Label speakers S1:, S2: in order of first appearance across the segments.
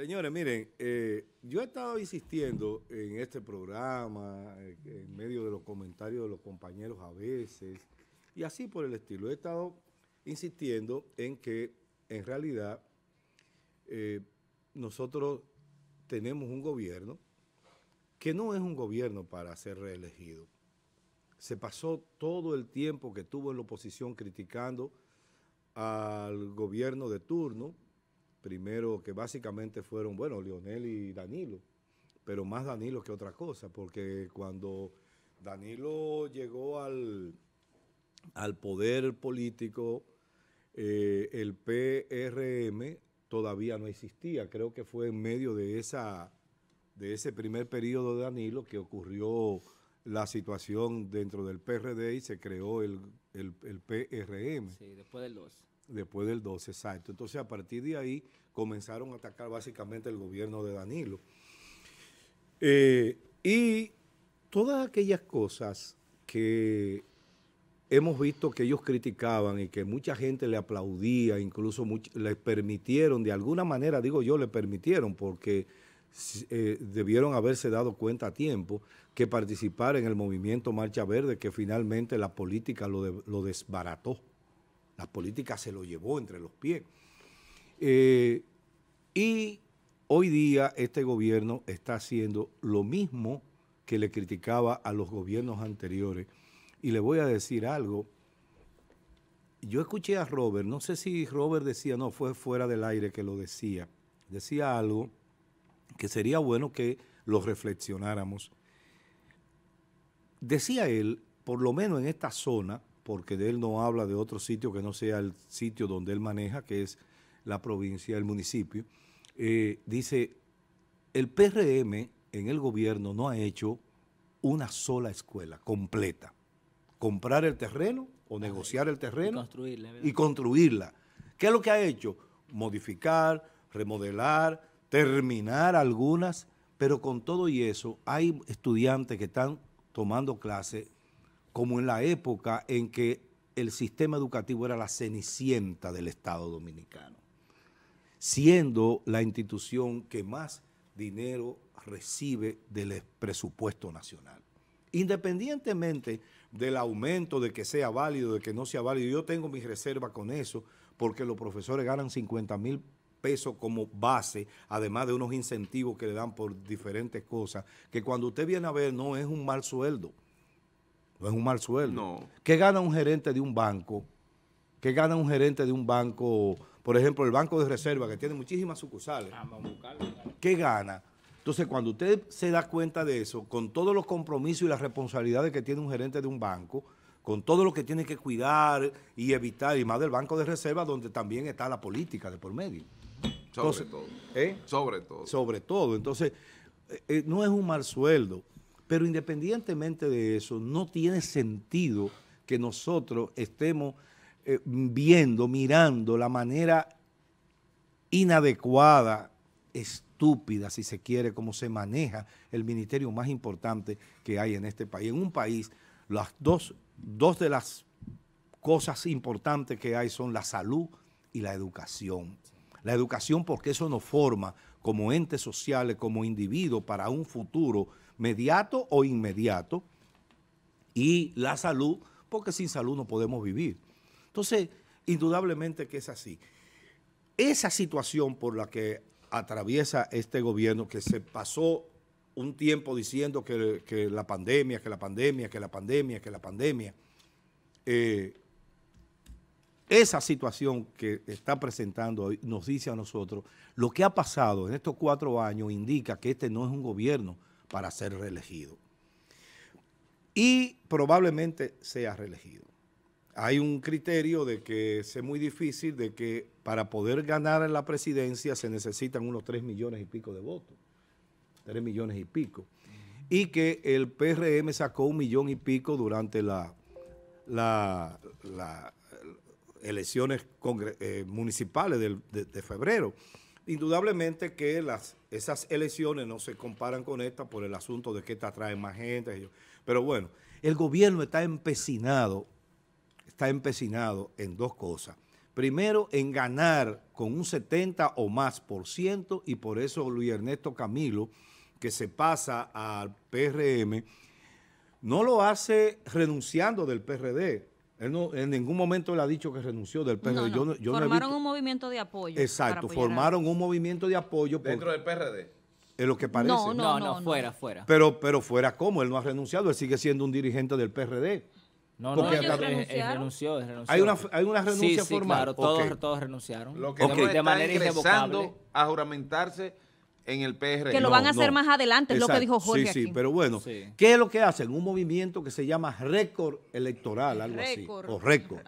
S1: Señores, miren, eh, yo he estado insistiendo en este programa, en medio de los comentarios de los compañeros a veces, y así por el estilo. He estado insistiendo en que en realidad eh, nosotros tenemos un gobierno que no es un gobierno para ser reelegido. Se pasó todo el tiempo que tuvo en la oposición criticando al gobierno de turno, primero que básicamente fueron, bueno, Lionel y Danilo, pero más Danilo que otra cosa, porque cuando Danilo llegó al, al poder político, eh, el PRM todavía no existía. Creo que fue en medio de, esa, de ese primer periodo de Danilo que ocurrió la situación dentro del PRD y se creó el, el, PRM. Sí,
S2: después del los
S1: después del 12, exacto. Entonces, a partir de ahí comenzaron a atacar básicamente el gobierno de Danilo. Eh, y todas aquellas cosas que hemos visto que ellos criticaban y que mucha gente le aplaudía, incluso les permitieron, de alguna manera, digo yo, le permitieron, porque eh, debieron haberse dado cuenta a tiempo que participar en el movimiento Marcha Verde, que finalmente la política lo desbarató la política se lo llevó entre los pies. Eh, y hoy día este gobierno está haciendo lo mismo que le criticaba a los gobiernos anteriores. Y le voy a decir algo. Yo escuché a Robert, no sé si Robert decía, no, fue fuera del aire que lo decía. Decía algo que sería bueno que lo reflexionáramos. Decía él, por lo menos en esta zona, porque de él no habla de otro sitio que no sea el sitio donde él maneja, que es la provincia, el municipio, eh, dice, el PRM en el gobierno no ha hecho una sola escuela completa. Comprar el terreno o negociar el terreno y
S2: construirla, y
S1: construirla. ¿Qué es lo que ha hecho? Modificar, remodelar, terminar algunas, pero con todo y eso hay estudiantes que están tomando clases como en la época en que el sistema educativo era la cenicienta del Estado dominicano, siendo la institución que más dinero recibe del presupuesto nacional. Independientemente del aumento, de que sea válido, de que no sea válido, yo tengo mis reservas con eso, porque los profesores ganan 50 mil pesos como base, además de unos incentivos que le dan por diferentes cosas, que cuando usted viene a ver no es un mal sueldo. No es un mal sueldo. ¿Qué gana un gerente de un banco? ¿Qué gana un gerente de un banco, por ejemplo, el Banco de Reserva, que tiene muchísimas sucursales? Ah, ¿Qué gana? Entonces, cuando usted se da cuenta de eso, con todos los compromisos y las responsabilidades que tiene un gerente de un banco, con todo lo que tiene que cuidar y evitar, y más del Banco de Reserva, donde también está la política de por medio. sobre todo. ¿eh? Sobre todo. Sobre todo. Entonces, eh, eh, no es un mal sueldo. Pero independientemente de eso, no tiene sentido que nosotros estemos eh, viendo, mirando la manera inadecuada, estúpida, si se quiere, como se maneja el ministerio más importante que hay en este país. En un país, las dos, dos de las cosas importantes que hay son la salud y la educación. La educación porque eso nos forma como entes sociales, como individuos para un futuro mediato o inmediato, y la salud, porque sin salud no podemos vivir. Entonces, indudablemente que es así. Esa situación por la que atraviesa este gobierno, que se pasó un tiempo diciendo que, la pandemia, que la pandemia, que la pandemia, que la pandemia, eh, esa situación que está presentando hoy nos dice a nosotros, lo que ha pasado en estos cuatro años indica que este no es un gobierno para ser reelegido. Y probablemente sea reelegido. Hay un criterio de que es muy difícil, de que para poder ganar en la presidencia se necesitan unos 3 millones y pico de votos. 3 millones y pico. Y que el PRM sacó un millón y pico durante las elecciones eh, municipales de febrero. Indudablemente que las, esas elecciones no se comparan con esta por el asunto de que esta trae más gente. Pero bueno, el gobierno está empecinado, está empecinado en dos cosas. Primero, en ganar con un 70 o más por ciento, y por eso Luis Ernesto Camilo, que se pasa al PRM, no lo hace renunciando del PRD, él no, en ningún momento le ha dicho que renunció del PRD. formaron
S3: un movimiento de apoyo. Exacto, formaron
S1: un movimiento de apoyo. ¿Dentro del PRD? Es lo que parece. No, no, fuera, fuera. Pero, fuera, ¿cómo? Él no ha renunciado, él sigue siendo un dirigente del PRD. No, Porque
S3: no, renunció,
S2: él renunció.
S1: Hay una, hay una renuncia sí, sí, Claro, todos, todos renunciaron. Lo que okay. de, manera irrevocable.
S3: a juramentarse
S1: en el PR. Que lo van a hacer más adelante, es lo que dijo Jorge. Sí, sí, pero bueno, ¿qué es lo que hacen? Un movimiento que se llama récord electoral, algo así. O récord.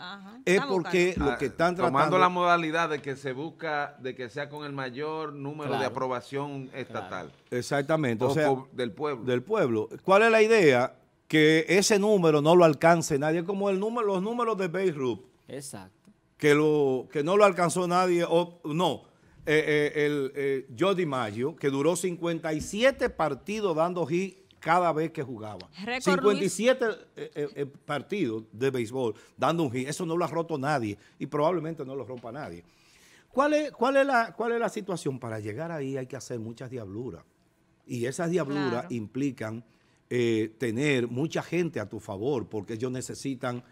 S1: Es porque lo ah, que están tratando. Tomando la
S3: modalidad de que se busca, de que sea con el mayor número de aprobación estatal.
S1: Exactamente. O, sea, del pueblo. Del pueblo. ¿Cuál es la idea? Que ese número no lo alcance nadie, como el número, los números de Beirut. Exacto. Que, lo, que no lo alcanzó nadie, o no eh, eh, el eh, Jody Mayo que duró 57 partidos dando hit cada vez que jugaba. 57 partidos de béisbol dando un hit. Eso no lo ha roto nadie y probablemente no lo rompa nadie. ¿Cuál es, cuál es, la, cuál es la situación? Para llegar ahí hay que hacer muchas diabluras. Y esas diabluras implican tener mucha gente a tu favor porque ellos necesitan,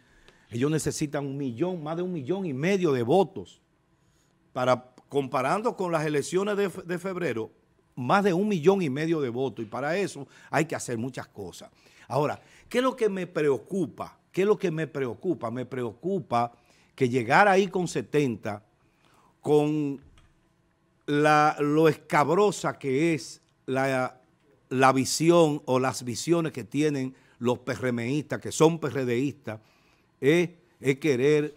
S1: ellos necesitan un millón, más de un millón y medio de votos para comparando con las elecciones de, febrero, más de un millón y medio de votos. Y para eso hay que hacer muchas cosas. Ahora, ¿qué es lo que me preocupa? ¿Qué es lo que me preocupa? Me preocupa que llegar ahí con 70, con lo escabrosa que es la, visión o las visiones que tienen los PRMistas, que son PRDistas, es querer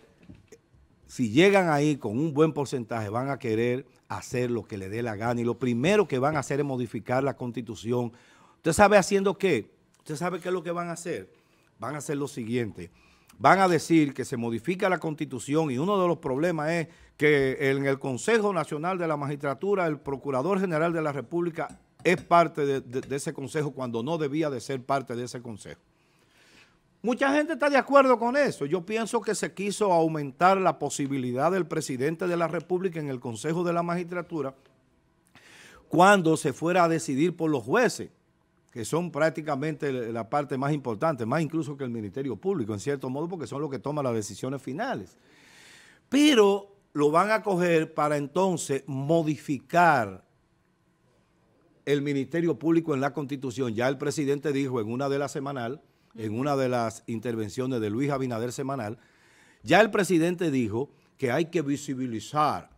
S1: si llegan ahí con un buen porcentaje, van a querer hacer lo que le dé la gana. Y lo primero que van a hacer es modificar la constitución. ¿Usted sabe haciendo qué? ¿Usted sabe qué es lo que van a hacer? Van a hacer lo siguiente. Van a decir que se modifica la constitución y uno de los problemas es que en el Consejo Nacional de la Magistratura, el Procurador General de la República es parte de, de ese consejo cuando no debía de ser parte de ese consejo. Mucha gente está de acuerdo con eso. Yo pienso que se quiso aumentar la posibilidad del presidente de la República en el Consejo de la Magistratura cuando se fuera a decidir por los jueces, que son prácticamente la parte más importante, más incluso que el Ministerio Público, en cierto modo, porque son los que toman las decisiones finales. Pero lo van a coger para entonces modificar el Ministerio Público en la Constitución. Ya el presidente dijo en una de las semanal en una de las intervenciones de Luis Abinader semanal, ya el presidente dijo que hay que visibilizar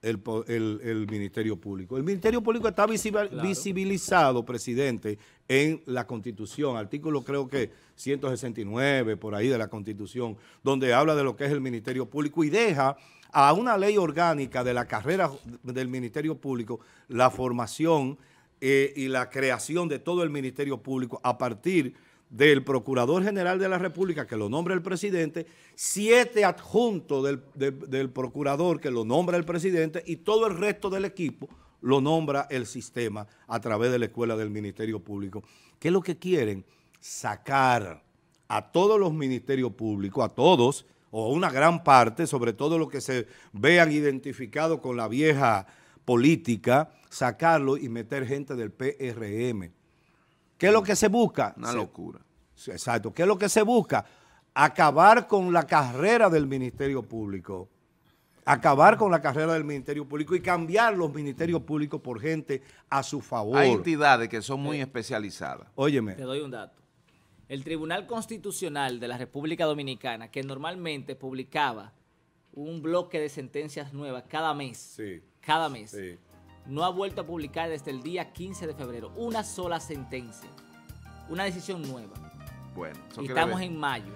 S1: el, Ministerio Público. El Ministerio Público está visibilizado, presidente, en la Constitución, artículo creo que 169, por ahí de la Constitución, donde habla de lo que es el Ministerio Público y deja a una ley orgánica de la carrera del Ministerio Público la formación eh, y la creación de todo el Ministerio Público a partir del Procurador General de la República, que lo nombra el presidente, siete adjuntos del, Procurador, que lo nombra el presidente, y todo el resto del equipo lo nombra el sistema a través de la Escuela del Ministerio Público. ¿Qué es lo que quieren? Sacar a todos los ministerios públicos, a todos, o a una gran parte, sobre todo los que se vean identificados con la vieja política, sacarlo y meter gente del PRM ¿Qué es lo que se busca? Una locura. Exacto. ¿Qué es lo que se busca? Acabar con la carrera del Ministerio Público. Acabar con la carrera del Ministerio Público y cambiar los Ministerios Públicos por gente a su favor.
S3: Hay entidades que son muy eh, especializadas. Óyeme. Te
S2: doy un dato. El Tribunal Constitucional de la República Dominicana, que normalmente publicaba un bloque de sentencias nuevas cada mes, sí. cada mes, sí no ha vuelto a publicar desde el día 15 de febrero una sola sentencia, una decisión nueva.
S3: Bueno, estamos en
S2: mayo.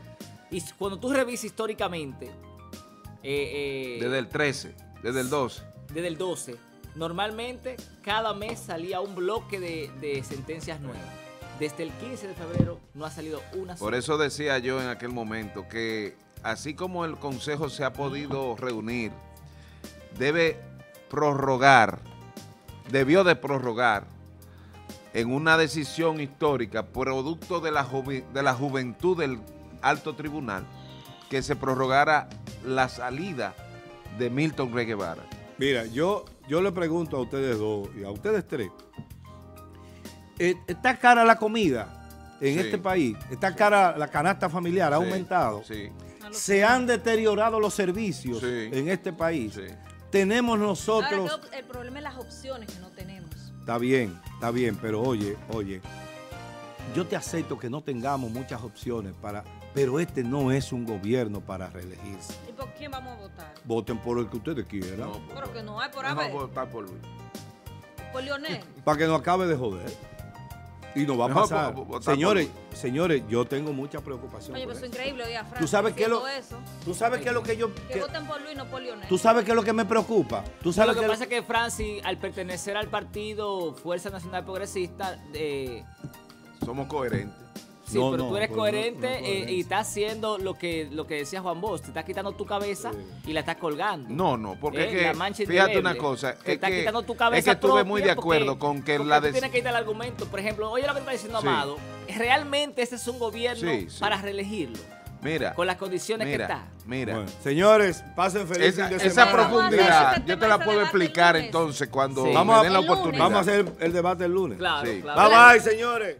S2: Y cuando tú revisas históricamente... Eh, eh, desde el 13, desde el 12. Desde el 12. Normalmente cada mes salía un bloque de, sentencias nuevas. Desde el 15 de febrero no ha salido una sola. Por eso
S3: decía yo en aquel momento que así como el Consejo se ha podido reunir, debe prorrogar debió de prorrogar en una decisión histórica producto de la, de la juventud del alto tribunal que se prorrogara la
S1: salida de Milton Rey Mira, yo, yo le pregunto a ustedes dos y a ustedes tres. Eh, está cara la comida en este país, está cara la canasta familiar, ha aumentado. Se han deteriorado los servicios en este país tenemos nosotros.
S2: el problema es las opciones que no tenemos.
S1: Está bien, está bien, pero oye, oye, yo te acepto que no tengamos muchas opciones para, pero este no es un gobierno para reelegirse.
S2: ¿Y por quién vamos a
S1: votar? Voten por el que ustedes quieran. No,
S2: pero que no hay por Vamos a votar por Luis. Por Leonel.
S1: Para que no acabe de joder. Y nos va a pasar. señores, señores, yo tengo mucha preocupación. Oye, pero pues, eso
S2: es increíble, ¿Tú sabes qué lo,
S1: ¿Tú sabes qué es lo que yo... Que,
S2: no
S1: ¿Tú sabes qué es lo que me preocupa? ¿Tú lo que, pasa
S2: es que Francis, al pertenecer al partido Fuerza Nacional Progresista... Eh,
S1: Somos coherentes. Sí,
S2: pero tú eres eh, coherente, y estás haciendo lo que, lo que decía Juan Bosch. Te estás quitando tu cabeza y la estás colgando. No, no, porque eh, fíjate una cosa. Te estás quitando tu cabeza. Es que estuve muy de acuerdo con que la de... que ir al argumento. Por ejemplo, oye lo que está diciendo Amado. Realmente este es un gobierno para reelegirlo. Mira. Con las condiciones que está.
S3: Mira. señores,
S1: pasen feliz esa, profundidad,
S3: yo te la puedo explicar entonces cuando sí. la oportunidad. Vamos a hacer el debate el lunes. claro. Bye bye,
S1: señores.